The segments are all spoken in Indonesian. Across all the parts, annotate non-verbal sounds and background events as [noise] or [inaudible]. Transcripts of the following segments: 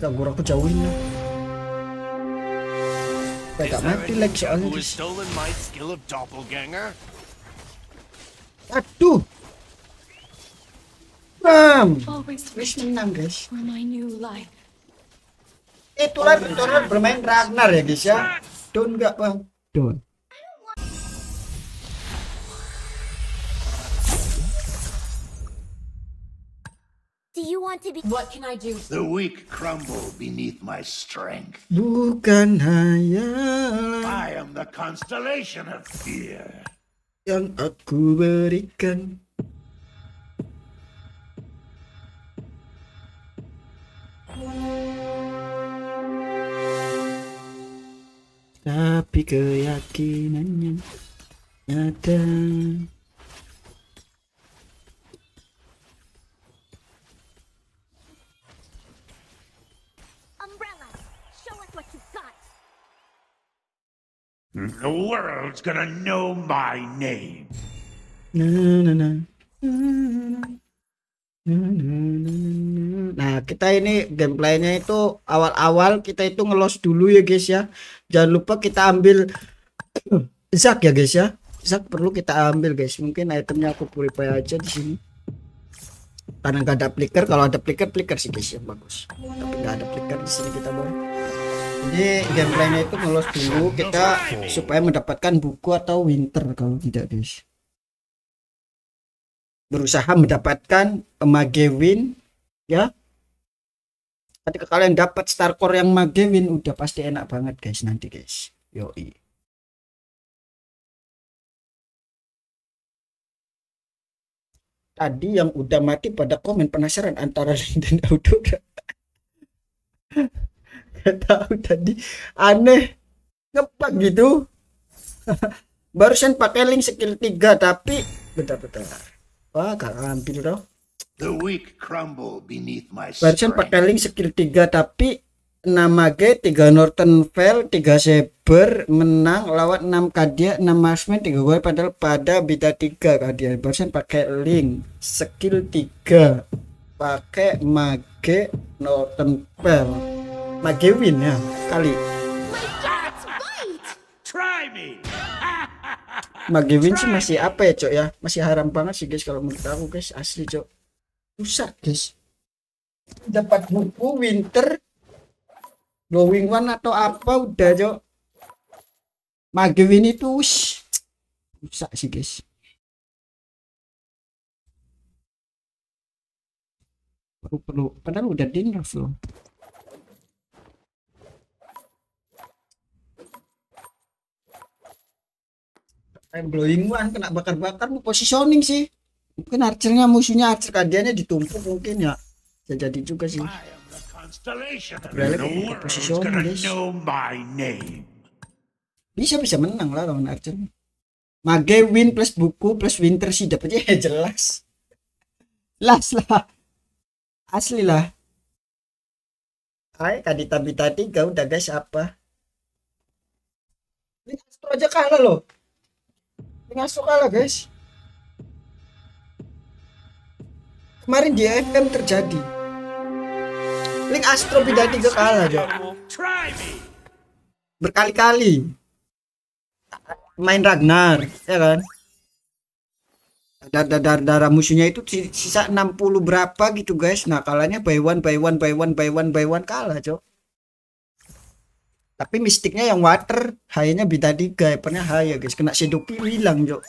kita gorok tuh jauhin lah supaya gak mati lagi soalnya aduh Bam Wis menang guys Itulah eh, tutorial bermain Ragnar ya guys ya don't gak bang? don't want to be What can I do? The weak crumble beneath my strength. Bukan hayalan. I am the constellation of fear. Yang aku berikan. Tapi keyakinannya nyata. The world's gonna know my name. Nah, kita ini gameplaynya itu awal-awal kita itu ngelos dulu ya guys ya. Jangan lupa kita ambil Zak [coughs] ya guys ya. Zak perlu kita ambil guys. Mungkin itemnya aku purify aja di sini. Karena nggak ada flicker, kalau ada flicker flicker sih guys ya bagus. Tapi nggak ada flicker di sini kita boleh jadi gameplaynya itu ngelos dulu kita supaya mendapatkan buku atau winter kalau tidak guys berusaha mendapatkan win, ya Nanti kalian dapat star core yang win udah pasti enak banget guys nanti guys yoi tadi yang udah mati pada komen penasaran antara Nintendo dan [laughs] Gak tahu tadi aneh ngepak gitu. [laughs] Barusan pakai link skill 3 tapi bentar-bentar. Wah, gak ngambil dong. The weak crumble beneath my Barusan pakai link skill 3 tapi 6 G 3 Norton Fell, 3 Saber menang lawan 6 Kadia, 6 Marksman, 3 Goy padahal pada beta 3 Kadia. Barusan pakai link skill 3. Pakai mage Norton Fell. Magewin ya kali. Magewin sih masih apa ya cok ya masih haram banget sih guys kalau menurut aku guys asli cok rusak guys dapat buku winter glowing one atau apa udah cok Magewin itu ush, rusak sih guys perlu perlu padahal udah dinner loh I'm glowing one kena bakar-bakar mau positioning sih mungkin archernya musuhnya archer kadiannya ditumpuk mungkin ya bisa jadi juga sih bisa bisa menang lah lawan archer mage win plus buku plus winter sih dapetnya ya [laughs] jelas last lah asli lah Hai tadi tapi tadi gak udah guys apa ini Astro aja kalah loh suka lah guys. Kemarin di FM kan terjadi. Link Astro pindah tiga kalah aja. Berkali-kali. Main Ragnar, ya kan? Dar dar dar darah musuhnya itu sisa 60 berapa gitu guys. Nah, kalahnya by one by one by one by one by one kalah, Cok tapi mistiknya yang water hayanya bintang tiga hypernya haya guys kena shadow sedopi hilang jok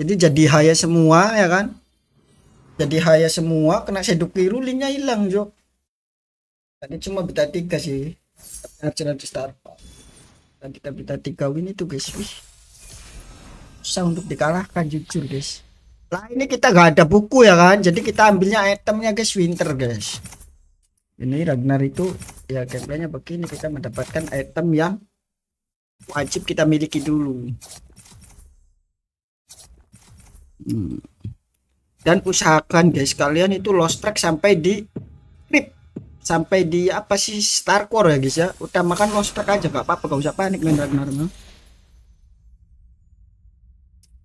jadi jadi haya semua ya kan jadi haya semua kena shadow sedopi rulingnya hilang jok tadi cuma bintang tiga sih Arsenal di Star dan kita bintang tiga win itu guys Wih. susah untuk dikalahkan jujur guys lah ini kita gak ada buku ya kan jadi kita ambilnya itemnya guys winter guys ini Ragnar itu ya gameplaynya begini kita mendapatkan item yang wajib kita miliki dulu hmm. dan usahakan guys kalian itu lost track sampai di trip sampai di apa sih starcore ya guys ya utamakan lost track aja gak apa-apa gak usah panik main Ragnar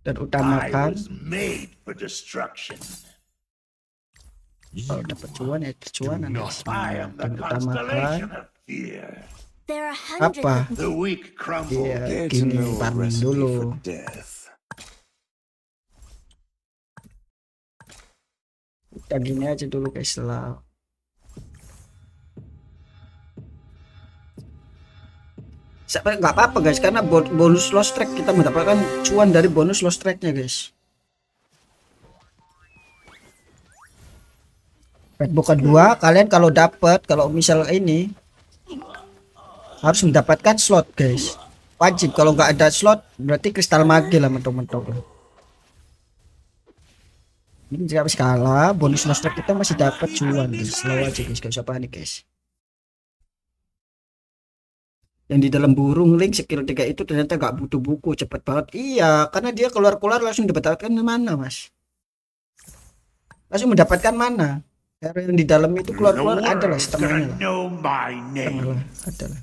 dan utamakan made for destruction. Iya, Kalau dapat cuan ya cuan iya. anda pertama kan apa? Dia gini farming dulu. Kita gini aja dulu guys lah. nggak apa-apa guys karena bonus lost track kita mendapatkan cuan dari bonus lost tracknya guys Facebook kedua kalian kalau dapat kalau misal ini harus mendapatkan slot guys wajib kalau nggak ada slot berarti kristal magi lah mentok-mentok ini jika skala bonus master kita masih dapat cuan guys slow aja guys gak usah panik guys yang di dalam burung link skill 3 itu ternyata nggak butuh buku cepet banget iya karena dia keluar-keluar langsung mendapatkan mana mas langsung mendapatkan mana Error yang di dalam itu keluar-keluar ada lah setengahnya lah. Ada lah.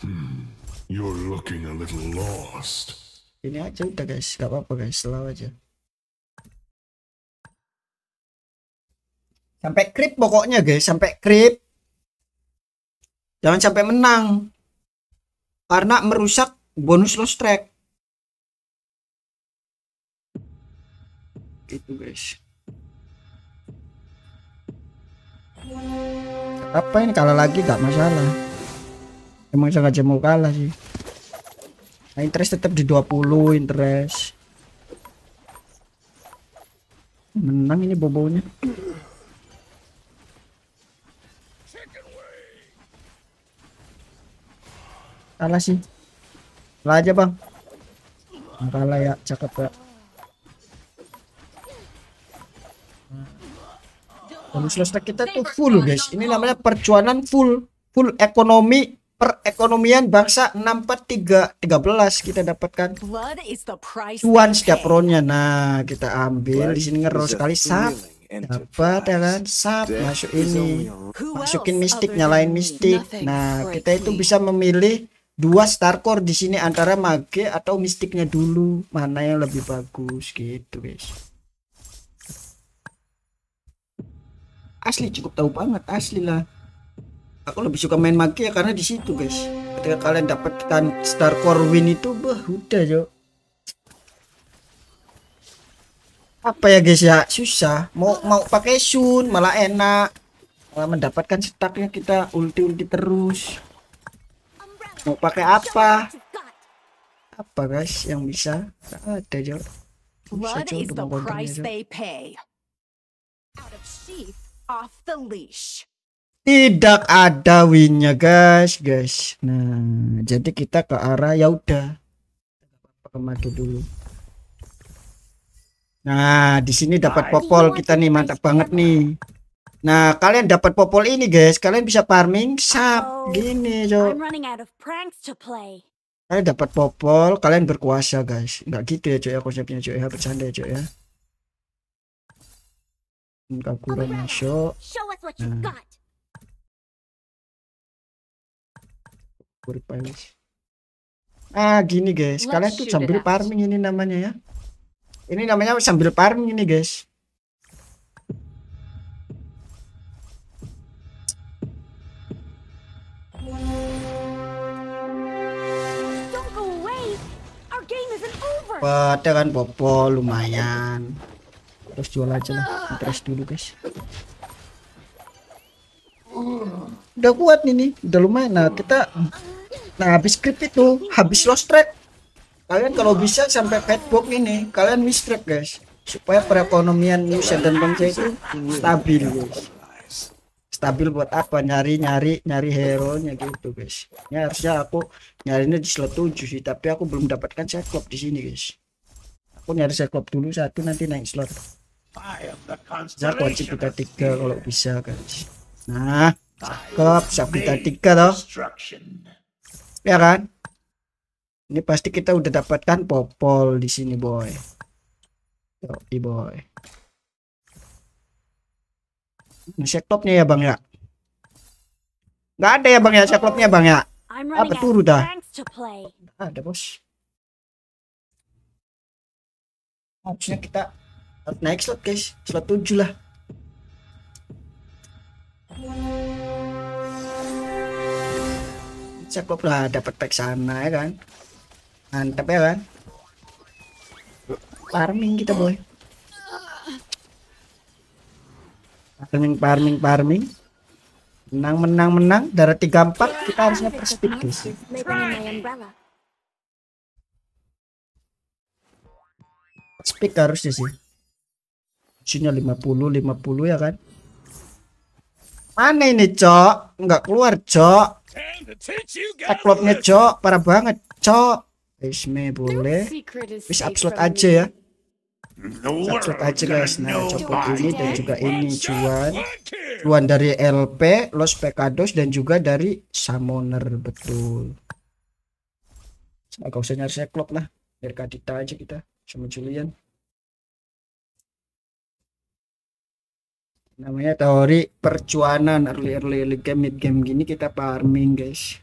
Hmm. You're looking a little lost. Ini aja udah guys, gak apa-apa guys, selalu aja. Sampai creep pokoknya guys, sampai creep. Jangan sampai menang. Karena merusak bonus lost track. itu guys apa ini kalah lagi gak masalah emang sengaja mau kalah sih nah, interest tetap di 20 interest menang ini bobonya kalah sih kalah aja bang kalah ya cakep ya bonus lestek kita tuh full guys ini namanya percuanan full full ekonomi perekonomian bangsa 64313 kita dapatkan cuan setiap ronnya nah kita ambil di sini ngeros sekali sap dapat ya kan sap masuk ini masukin mistik nyalain mistik nah kita itu bisa memilih dua star core di sini antara mage atau mistiknya dulu mana yang lebih bagus gitu guys asli cukup tahu banget asli lah aku lebih suka main magia ya karena di situ guys ketika kalian dapatkan star core win itu bah udah jo apa ya guys ya susah mau mau pakai sun malah enak malah mendapatkan stacknya kita ulti ulti terus mau pakai apa apa guys yang bisa Gak ada jo susah jo untuk off the leash. Tidak ada winnya guys, guys. Nah, jadi kita ke arah ya udah. Pemakai dulu. Nah, di sini dapat popol kita nih, mantap banget nih. Nah, kalian dapat popol ini, guys. Kalian bisa farming sap gini, coy. Kalian dapat popol, kalian berkuasa, guys. Enggak gitu ya, coy. Ya, Aku siapnya, coy. Ya, bercanda ya, Cuy, ya. Kakura masuk. Nah. Berpaling. Ah, gini guys, kalian tuh sambil farming ini namanya ya. Ini namanya sambil farming ini guys. Wah, kan popo lumayan terus jual aja lah terus dulu guys udah kuat nih nih udah lumayan nah kita nah habis script itu habis lost track kalian kalau bisa sampai petbox ini kalian miss track guys supaya perekonomian user dan bangsa itu stabil guys stabil buat apa nyari nyari nyari hero nya gitu guys ya harusnya aku nyarinya di slot 7 sih tapi aku belum dapatkan cyclop di sini guys aku nyari cyclop dulu satu nanti naik slot Jago wajib kita tiga kalau bisa guys. Nah, cakep, siap kita tiga loh? Ya kan? Ini pasti kita udah dapatkan popol di sini boy. Yoki boy. Ini seklopnya ya bang ya. Gak ada ya bang ya seklopnya bang ya. Apa turu dah? Ada bos. Maksudnya kita naik slot guys slot 7 lah cakep lah dapat pack sana ya kan mantap ya kan farming kita boy farming farming farming menang menang menang darah 34 kita harusnya per speed guys speed harusnya sih isinya 50 50 ya kan mana ini cok enggak keluar cok backlotnya cok parah banget cok Isme boleh bisa upload aja ya upload aja guys nah copot ini dan juga ini cuan cuan dari LP Los Pecados dan juga dari Summoner betul agak usah nyari seklop lah biar kadita aja kita sama Julian namanya teori percuanan early early early game mid game gini kita farming guys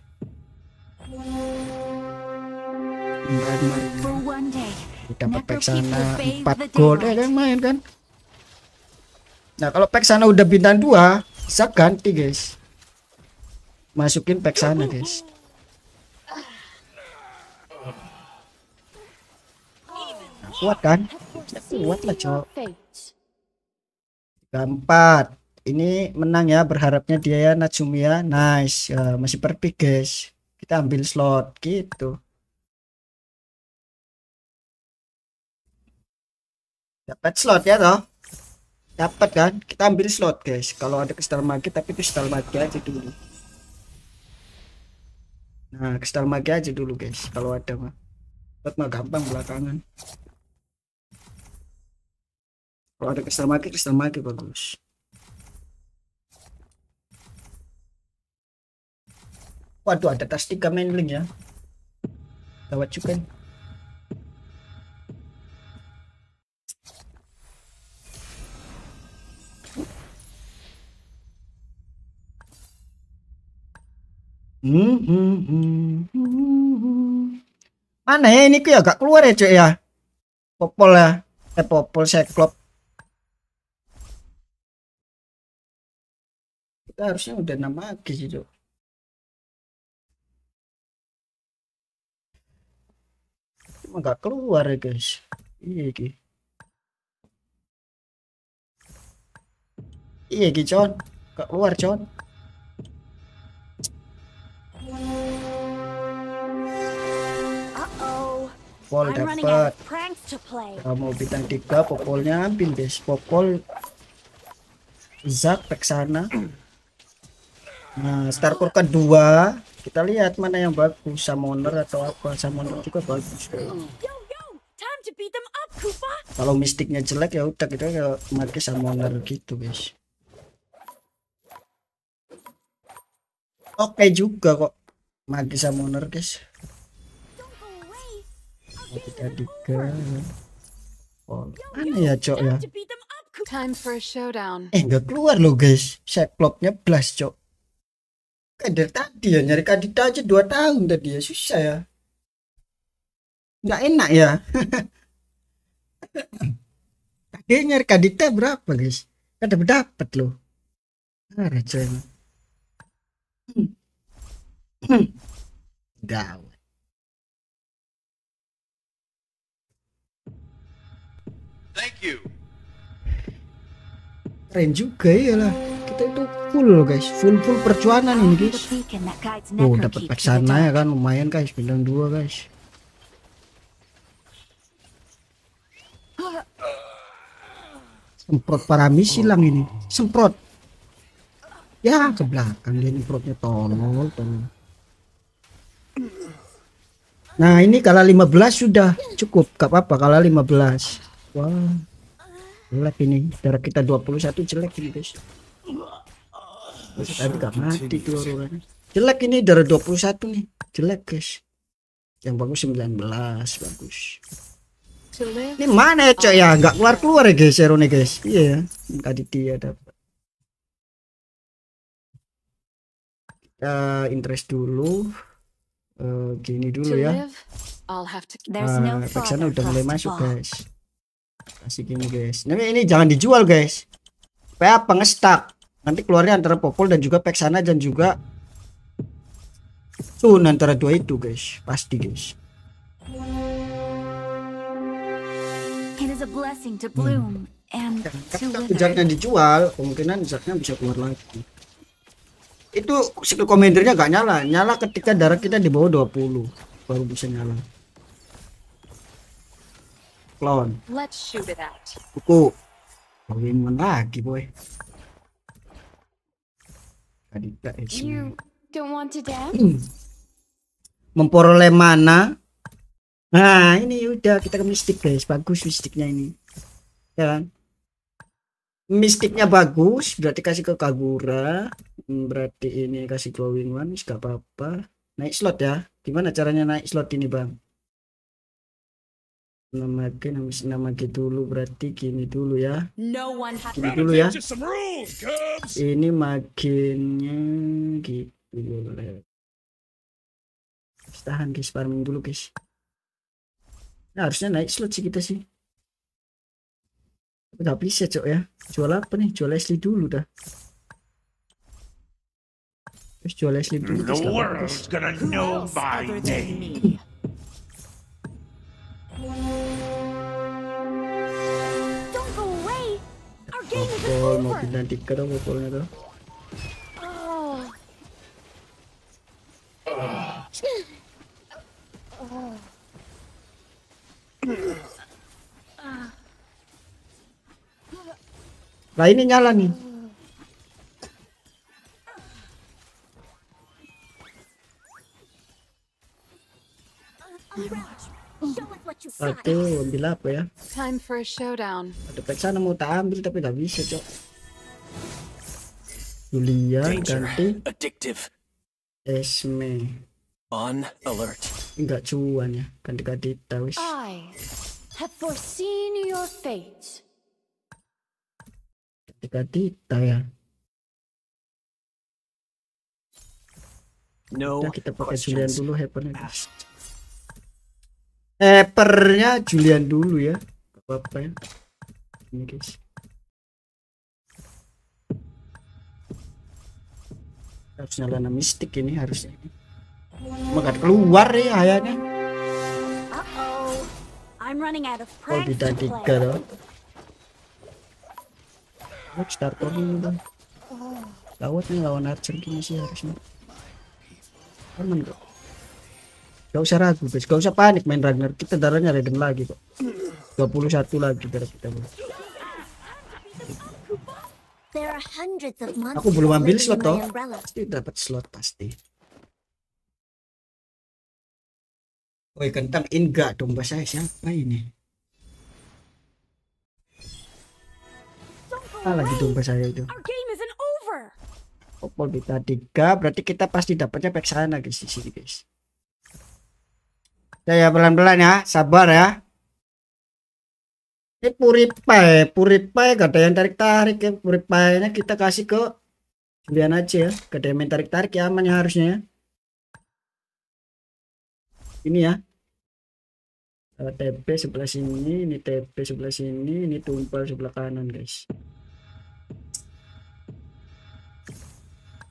kita pack sana 4 gold eh kan main kan nah kalau pack sana udah bintang 2 bisa ganti guys masukin pack sana guys nah, kuat kan kuat lah cowok keempat ini menang ya berharapnya dia ya Natsumi ya nice ya, masih perfect guys kita ambil slot gitu dapat slot ya toh dapat kan kita ambil slot guys kalau ada kristal magi tapi kristal magi aja dulu nah kristal magi aja dulu guys kalau ada mah slot mah gampang belakangan kalau ada kristal mati kristal mati bagus waduh ada tas tiga main link ya lewat juga nih hmm hmm, hmm, hmm, hmm, Mana ya ini kayak gak keluar ya cuy ya. Popol ya. Eh popol saya klop. kita harusnya udah nama lagi gitu cuma gak keluar ya guys iya ki iya ki con Gak keluar con Popol dapat Kamu bintang tiga Popolnya ambil guys Popol Zak Peksana. sana Nah, starport kedua kita lihat mana yang bagus, summoner atau apa. Summoner juga bagus. Kalau mistiknya jelek ya udah kita pakai summoner gitu, guys. Oke okay juga kok mati summoner, guys. kita tiga. Oh, aneh ya, cok ya. Eh, nggak keluar loh, guys. saya bloknya blast, cok kayak dari tadi ya nyari kandidat aja dua tahun tadi ya susah ya nggak enak ya [laughs] tadi nyari kandidat berapa guys kan dapat dapat loh Raja emang Thank you keren juga ya lah kita itu full loh guys full full perjuangan ini guys oh dapat pack sana ya kan lumayan guys bintang dua guys semprot parami silang ini semprot ya ke belakang dia semprotnya tolol tolol nah ini kalau 15 sudah cukup gak apa-apa kalau 15 wah jelek ini darah kita 21 jelek ini guys tadi gak mati tuh orangnya jelek ini darah 21 nih jelek guys yang bagus 19 bagus ini mana ya cok ya nggak keluar keluar ya guys nih guys iya yeah. tadi dia ya, dapat uh, interest dulu uh, gini dulu ya uh, no sana udah mulai masuk guys kasih gini guys tapi ini jangan dijual guys PA pengestak nanti keluarnya antara Popol dan juga Peksana dan juga tuh antara dua itu guys pasti guys hmm. Kan, kan dijual kemungkinan Jaknya bisa keluar lagi itu skill commandernya gak nyala nyala ketika darah kita di bawah 20 baru bisa nyala Clown. Let's shoot it out. lagi, boy? Adita ya, You don't want to dance? Hmm. Memperoleh mana? Nah, ini udah kita ke mistik, guys. Bagus mistiknya ini. Ya kan? Mistiknya bagus, berarti kasih ke Kagura. Hmm, berarti ini kasih glowing one, gak apa-apa. Naik slot ya. Gimana caranya naik slot ini, Bang? nama kan nama, nama gitu dulu berarti gini dulu ya kini gini dulu ya ini makinnya gitu tahan guys farming dulu guys nah, harusnya naik slot sih kita sih udah bisa ya, cok ya jual apa nih jual esli dulu dah terus jual esli dulu the Nah mau pindah tiket dong tuh. Lah ini nyala nih. Aduh, ambil apa ya? Time for a showdown. Ada pecah sana mau tak ambil tapi nggak bisa, Cok. Julia ganti addictive. Esme. On alert. Enggak cuan ya, ganti-ganti tahu. I have foreseen your fate. Ganti-ganti ya. No. Kita, pakai Julian dulu, happen. guys. Epernya Julian dulu ya apa-apa ya ini guys harusnya lana mistik ini harusnya ini makan keluar ya ayahnya -oh. I'm running out of oh bintang tiga loh Let's start ini bang lawat nih lawan archer gini sih harusnya aman kok Gak usah ragu guys, gak usah panik main Ragnar. Kita darahnya Raiden lagi kok. 21 lagi darah kita. Aku belum ambil slot toh. Pasti dapat slot pasti. Woi kentang in gak domba saya siapa ini? Apa lagi domba saya itu? Oh, kita tiga berarti kita pasti dapatnya pek sana guys di sini guys ya pelan-pelan ya sabar ya ini puripai puripai gak ada yang tarik-tarik ya puripainya kita kasih ke Julian aja ya gak ada yang tarik-tarik ya aman ya harusnya ya ini ya eh, TP sebelah sini, ini TP sebelah sini, ini tumpal sebelah kanan guys.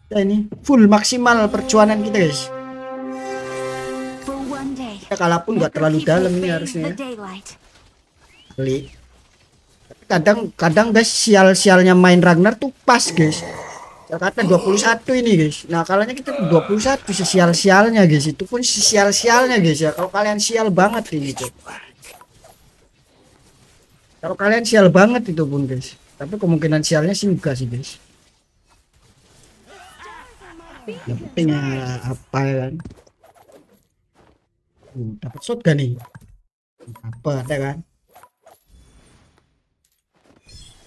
Ya ini full maksimal perjuangan kita guys kalah pun nggak terlalu dalam nih harusnya beli kadang kadang guys sial-sialnya main Ragnar tuh pas guys kata 21 ini guys nah kalanya kita 21 sial sialnya guys itu pun sial sialnya guys ya kalau kalian sial banget ini gitu kalau kalian sial banget itu pun guys tapi kemungkinan sialnya sih enggak sih guys yang penting eh, apa ya kan uh, dapat shotgun nih apa, ya kan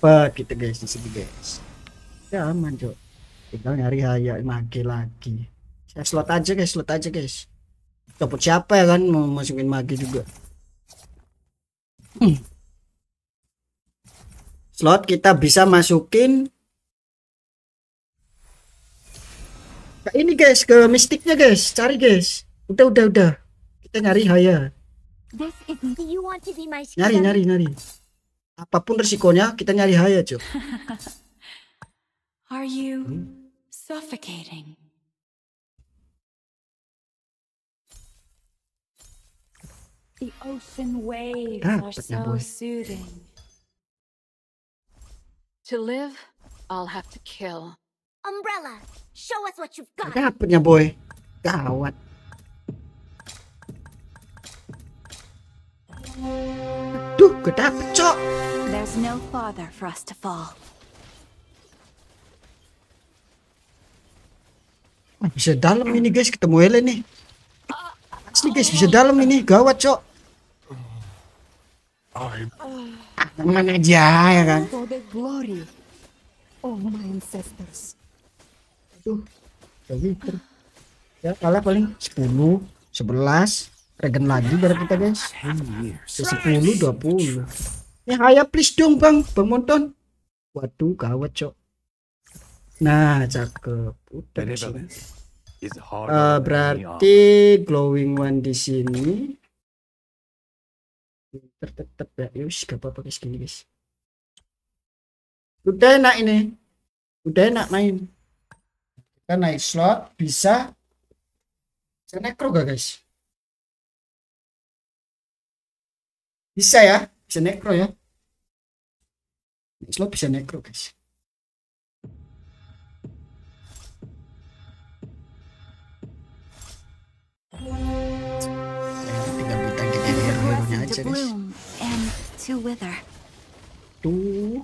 dapat kita gitu, guys disini guys ya aman cok tinggal nyari hayak mage lagi saya slot aja guys slot aja guys dapat siapa ya kan mau masukin mage juga hmm. slot kita bisa masukin ini guys ke mistiknya guys cari guys udah udah udah kita nyari haya nyari nyari nyari apapun resikonya kita nyari haya cuy [laughs] Are you hmm? suffocating? The ocean waves ah, are so soothing. To live, I'll have to kill. Umbrella, show us what you've got. ya, boy. Gawat. Duh, gede pecok. There's no farther for us to fall. Bisa dalam ini guys, ketemu Helen nih. Asli guys, bisa dalam ini, gawat cok. Aman aja ya kan. Oh my ancestors. Aduh, ya kalah paling 10, 11, Regen lagi dari kita guys. 10 20. Ya ayah please dong Bang, Bang Monton. Waduh gawat cok. Nah, cakep. Udah uh, berarti glowing one di sini. Tetep ya, yus gak apa-apa guys gini guys. Udah enak ini. Udah enak main. Kita naik slot bisa. Saya nekro gak guys? bisa ya bisa nekro ya next bisa nekro guys tinggal kita kita hero hero nya aja guys tuh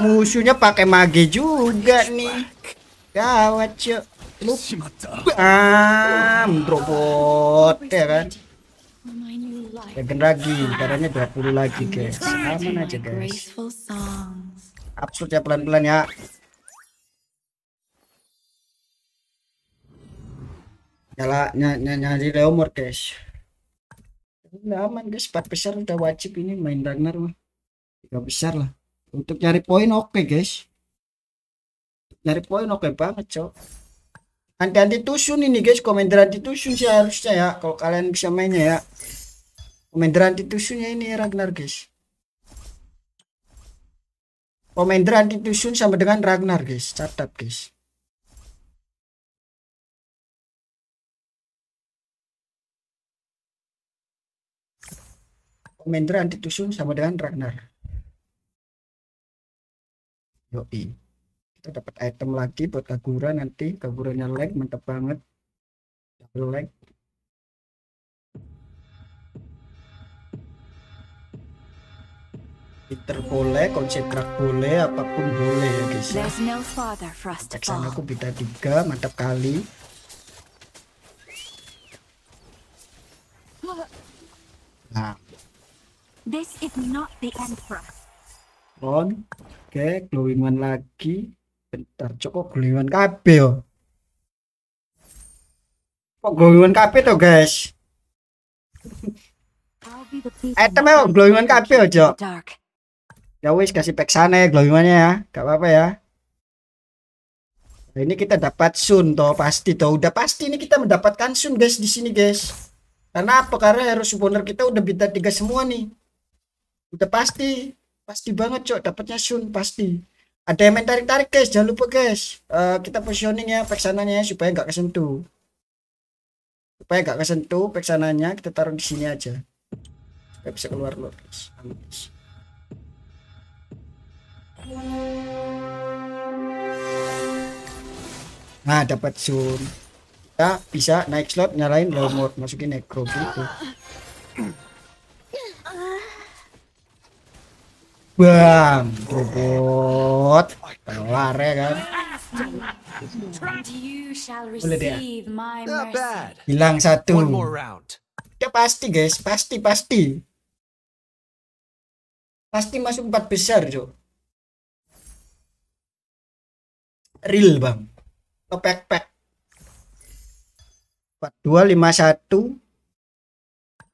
musuhnya pakai mage juga nih gawat cuy lu ah robot, ya kan Dragon lagi, caranya 20 lagi guys. Aman aja guys. Absurd ya pelan-pelan ya. Nyala ny ny nyari reomor guys. Udah aman guys, 4 besar udah wajib ini main Ragnar mah. 3 besar lah. Untuk nyari poin oke okay, guys. Nyari poin oke okay banget, Cok anti-anti tusun ini guys komentar anti tusun sih harusnya ya kalau kalian bisa mainnya ya Pemain anti tusunnya ini Ragnar guys. Pemain anti tusun sama dengan Ragnar guys. Catat guys. Pemain anti tusun sama dengan Ragnar. Yoi. Kita dapat item lagi buat Kagura nanti. Kaguranya lag, mantap banget. Double lag. Peter boleh, konsentrat boleh, apapun boleh ya guys ya. Jackson aku bintang tiga, mantap kali. Nah. This is not the end for us. On. Oke, okay, glowingan lagi. Bentar, cukup glowingan KB yo. Kok glowingan KB tuh guys? Itemnya glowingan KB aja. cok ya wis kasih pack sana ya, gimana ya gak apa-apa ya nah, ini kita dapat sun toh pasti toh udah pasti ini kita mendapatkan sun guys di sini guys karena apa karena hero summoner kita udah bintang tiga semua nih udah pasti pasti banget cok dapatnya sun pasti ada yang main tarik-tarik guys jangan lupa guys uh, kita positioning ya pack sananya ya, supaya nggak kesentuh supaya nggak kesentuh peksananya kita taruh di sini aja Gak bisa keluar loh, guys. Nah, dapat zoom. Kita ya, bisa naik slot, nyalain low mode, masukin necro gitu. Bang, robot. Kelar ya kan. Boleh deh. Hilang satu. Ya pasti guys, pasti pasti. Pasti masuk empat besar, Cok. real bang ke backpack 4251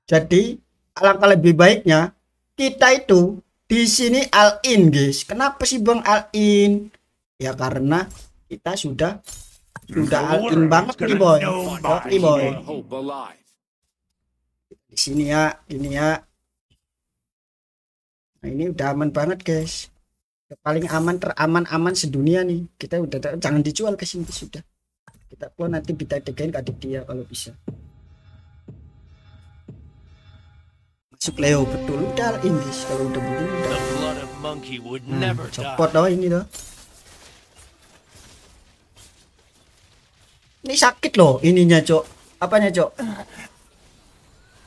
jadi alangkah lebih baiknya kita itu di sini all in guys kenapa sih bang all in ya karena kita sudah sudah all in banget nih boy oke boy di sini ya ini ya nah, ini udah aman banget guys paling aman teraman aman sedunia nih kita udah jangan dijual ke sini sudah kita pun nanti kita degain ke adik dia kalau bisa masuk Leo betul udah Inggris kalau udah begini udah hmm, copot doh ini doh ini sakit loh ininya cok apanya cok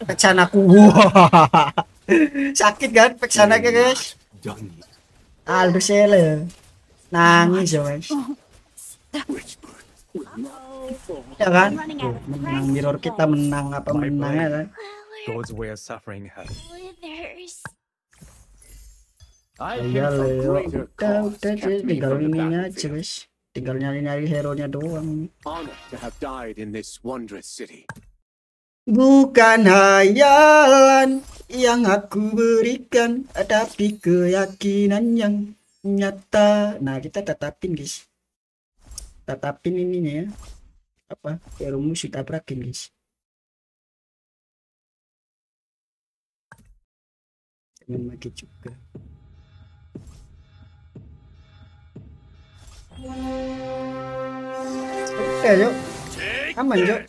peksanaku wow. [laughs] sakit kan peksananya guys Aldo lo nangis ya wes ya kan menang mirror kita menang apa menang ya kan? God's way of suffering her Iya Leo, udah udah sih tinggal ini aja guys, tinggal nyari nyari hero nya doang. Honor to have died in this wondrous city. Bukan hayalan yang aku berikan, tapi keyakinan yang nyata. Nah, kita tetapin, guys. Tetapin ini ya. Apa? Ya rumus kita guys. Jangan lagi juga. Oke, eh, yuk. Aman, yuk.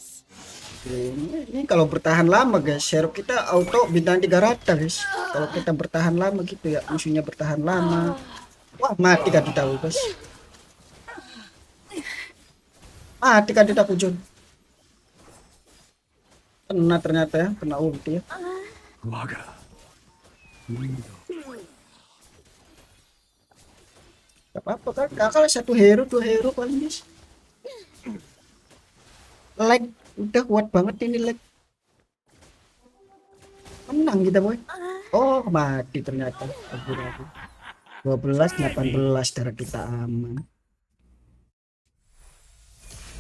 Ini, kalau bertahan lama guys, share kita auto bintang tiga rata guys. Kalau kita bertahan lama gitu ya, musuhnya bertahan lama. Wah, mati kan tahu guys. Mati kan kita kujun. Kena ternyata ya, kena ulti ya. Gak apa-apa kan, kakak satu hero, dua hero paling guys. Like udah kuat banget ini leg menang kita boy oh mati ternyata dua belas delapan belas darah kita aman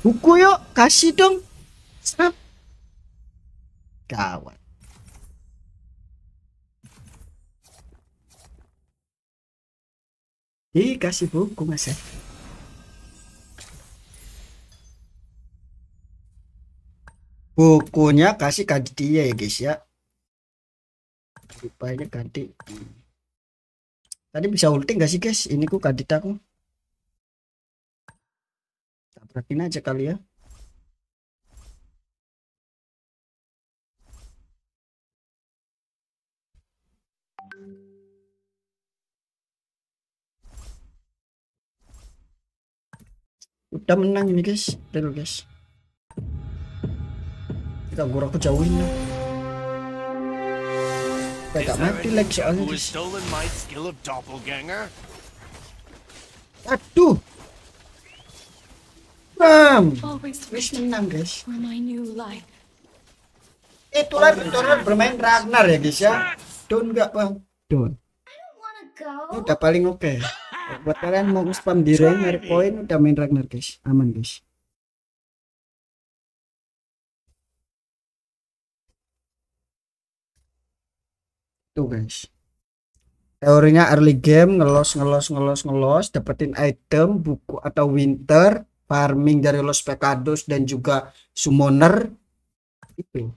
buku yuk kasih dong Snap. gawat dikasih buku masak. bukunya kasih ganti dia ya guys ya rupanya ganti tadi bisa ulti gak sih guys ini ku ganti aku tabrakin aja kali ya udah menang ini guys real guys gurau ke jauh ini kita mati lagi soalnya Aduh Bam Wis menang guys Itulah eh, tutorial bermain Ragnar ya guys ya Don gak bang Don Ini udah paling oke okay. Buat kalian mau spam di ring, nyari poin udah main Ragnar guys Aman guys itu guys teorinya early game ngelos ngelos ngelos ngelos dapetin item buku atau winter farming dari los pecados dan juga summoner itu